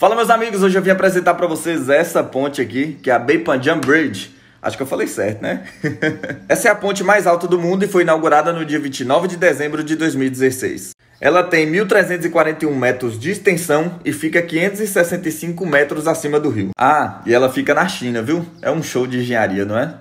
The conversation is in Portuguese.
Fala meus amigos, hoje eu vim apresentar para vocês essa ponte aqui, que é a Bay Bridge. Acho que eu falei certo, né? essa é a ponte mais alta do mundo e foi inaugurada no dia 29 de dezembro de 2016. Ela tem 1.341 metros de extensão e fica 565 metros acima do rio. Ah, e ela fica na China, viu? É um show de engenharia, não é?